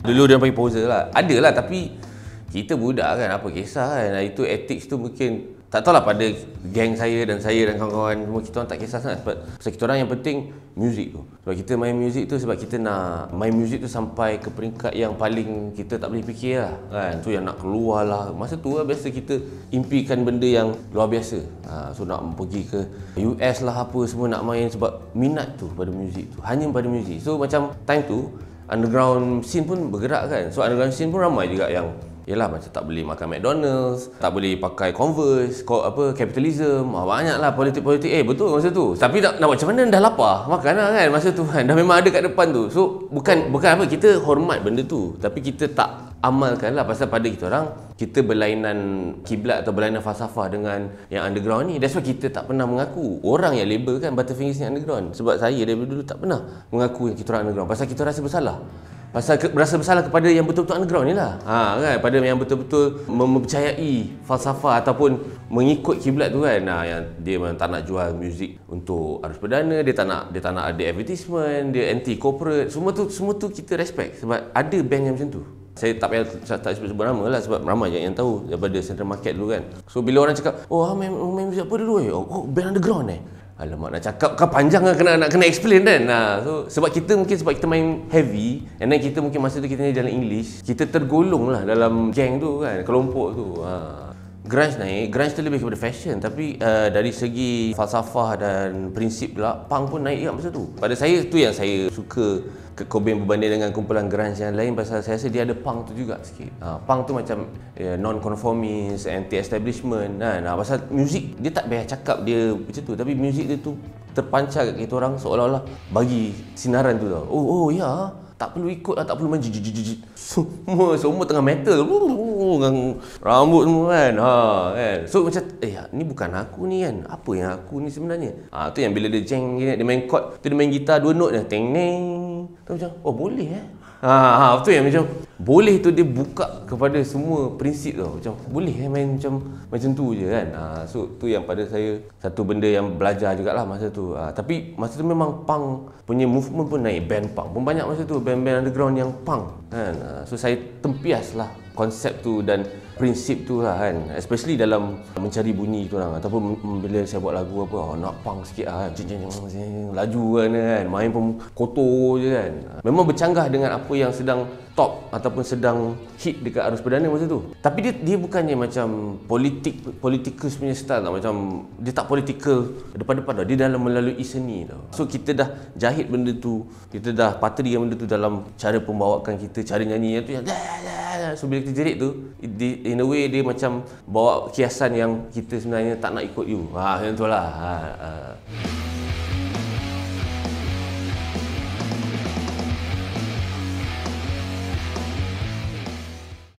Dulu dia panggil poser lah. Ada lah tapi kita budak kan apa kisah kan. Itu etik tu mungkin tak tahulah pada geng saya dan saya dan kawan-kawan semua kita orang tak kisah sangat sebab pasal kita orang yang penting muzik tu. Sebab kita main muzik tu sebab kita nak main muzik tu sampai ke peringkat yang paling kita tak boleh fikir lah kan. Tu yang nak keluar lah. Masa tu lah biasa kita impikan benda yang luar biasa. Ha, so nak pergi ke US lah apa semua nak main sebab minat tu pada muzik tu. Hanya pada muzik. So macam time tu underground scene pun bergerak kan so underground scene pun ramai juga yang Yelah macam tak boleh makan McDonald's Tak boleh pakai Converse kok apa Capitalism ah, Banyak politik-politik Eh betul masa tu Tapi nak, nak macam mana dah lapar Makan lah kan masa tu kan Dah memang ada kat depan tu So bukan bukan apa Kita hormat benda tu Tapi kita tak amalkan lah Pasal pada kita orang kita berlainan kiblat atau berlainan falsafah dengan yang underground ni that's why kita tak pernah mengaku orang yang label kan Butterfingers ni underground sebab saya dari dulu tak pernah mengaku yang kita orang underground pasal kita rasa bersalah pasal ke, rasa bersalah kepada yang betul-betul underground ni lah ha, kan pada yang betul-betul mempercayai falsafah ataupun mengikut kiblat tu kan ha, yang dia memang tak nak jual muzik untuk arus perdana dia tak nak dia tak nak ada advertisement dia anti corporate semua tu semua tu kita respect sebab ada band yang macam tu saya tak payah tak, tak sebut-sebut nama lah sebab ramai yang, yang tahu daripada central market dulu kan so bila orang cakap oh ah, main, main music apa dulu eh oh, oh band underground eh alamak nak cakap kan panjang kan kena nak kena explain kan nah, so sebab kita mungkin sebab kita main heavy and then kita mungkin masa tu kita ni dalam English kita tergolong lah dalam gang tu kan kelompok tu ha. Grunge naik, grunge tu lebih kepada fashion Tapi uh, dari segi falsafah dan prinsip pula Punk pun naik juga masa tu Pada saya tu yang saya suka ke Cobain berbanding dengan kumpulan grunge yang lain pasal saya rasa dia ada pang tu juga sikit. Ha, punk tu macam yeah, non-conformist, anti-establishment kan. Ha, pasal muzik dia tak payah cakap dia macam tu tapi muzik dia tu terpancar kat kita orang seolah-olah bagi sinaran tu tau. Oh, oh ya. Tak perlu ikut lah, tak perlu main jijijijijij. Semua, semua tengah metal. Dengan rambut semua kan. Ha, kan. So macam, eh ni bukan aku ni kan. Apa yang aku ni sebenarnya? Ha, tu yang bila dia jeng, dia main chord. Tu dia main gitar dua note je. Teng-neng, kau macam, oh boleh eh? Ha, ha, betul yang macam boleh tu dia buka kepada semua prinsip tau macam boleh eh main macam macam tu je kan ha, so tu yang pada saya satu benda yang belajar jugalah masa tu ha, tapi masa tu memang punk punya movement pun naik band punk pun banyak masa tu band-band underground yang punk kan ha, so saya tempias lah konsep tu dan prinsip tu lah kan especially dalam mencari bunyi tu lah ataupun bila saya buat lagu apa oh, nak pang sikit lah kan laju kan kan main pun kotor je kan memang bercanggah dengan apa yang sedang top ataupun sedang hit dekat arus perdana masa tu tapi dia dia bukannya macam politik politikus punya style tau lah. macam dia tak politikal, depan-depan tau dia dalam melalui seni tau so kita dah jahit benda tu kita dah pateri benda tu dalam cara pembawakan kita cara nyanyi yang tu yang ya, ya, ya. so bila kita jerit tu it, in a way dia macam bawa kiasan yang kita sebenarnya tak nak ikut you. Ha macam itulah. Ha, ah, ah. ha.